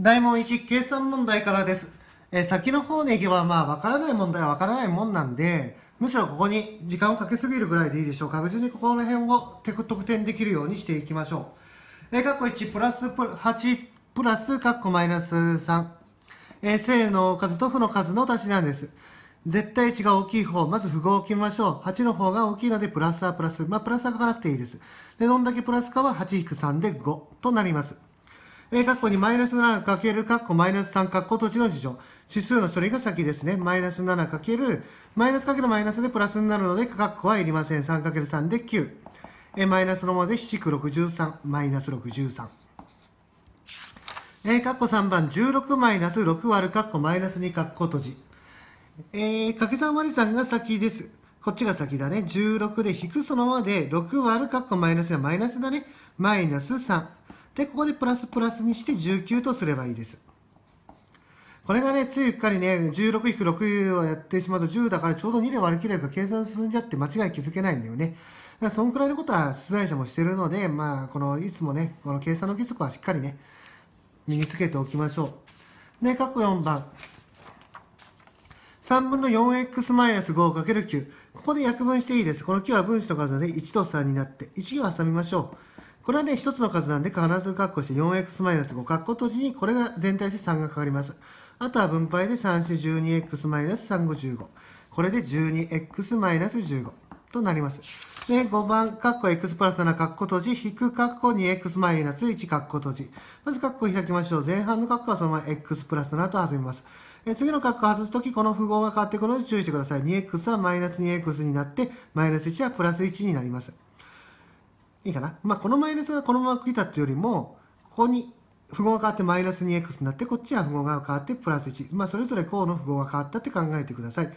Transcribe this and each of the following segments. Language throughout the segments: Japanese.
大問1、計算問題からです。えー、先の方に行けば、まあ、わからない問題はわからないもんなんで、むしろここに時間をかけすぎるぐらいでいいでしょう。確実にここの辺を得点できるようにしていきましょう。えー、かっ1、プラス8、プラス、括弧マイナス3。えー、正の数と負の数の足しなんです。絶対値が大きい方、まず符号を決めましょう。8の方が大きいので、プラスはプラス。まあ、プラスは書かなくていいです。で、どんだけプラスかは8-3で5となります。えー、括弧にマイナス 7× 括弧マイナス3括弧土地の事情。指数の処理が先ですね。マイナス7る、マイナスかけるマイナスでプラスになるので、括弧はいりません。3る3で9。えマイナスのままで7、9、63。マイナス63。えー、括弧3番、16マイナス6割る括弧マイナス2括弧閉じ。えー、掛け算割り算が先です。こっちが先だね。16で引くそのままで、6割る括弧マイナスがマイナスだね。マイナス3。で、ここでプラスプラスにして19とすればいいです。これがね、ついうっかりね、16引く6をやってしまうと10だからちょうど2で割り切れるか計算進んじゃって間違い気づけないんだよね。だからそんくらいのことは出題者もしてるので、まあ、この、いつもね、この計算の規則はしっかりね、身につけておきましょう。で、去4番。3分の 4x-5×9。ここで約分していいです。この9は分子の数で1と3になって、1を挟みましょう。これはね、一つの数なんで必ず括弧して 4x-5 括弧閉じに、これが全体して3がかかります。あとは分配で3子 12x-3515。これで 12x-15 となります。で、5番、括弧 x プラス7、括弧閉じ、引く括弧 2x マイナス1、括弧閉じ。まず括弧開きましょう。前半の括弧はそのまま x プラス7と弾みます。え次の括弧を外すとき、この符号が変わってくるので注意してください。2x はマイナス 2x になって、マイナス1はプラス1になります。いいかな。まあ、このマイナスがこのまま来たというよりも、ここに符号が変わってマイナス 2x になって、こっちは符号が変わってプラス1。まあ、それぞれ項の符号が変わったって考えてください。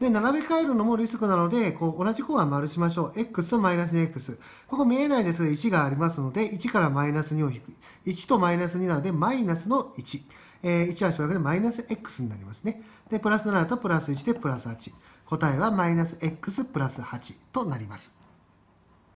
で、並べ替えるのもリスクなので、こう、同じ項は丸しましょう。x とマイナス 2x。ここ見えないですが、1がありますので、1からマイナス2を引く。1とマイナス2なので、マイナスの1。えー、1は省略でマイナス x になりますね。で、プラス7だとプラス1でプラス8。答えはマイナス x プラス8となります。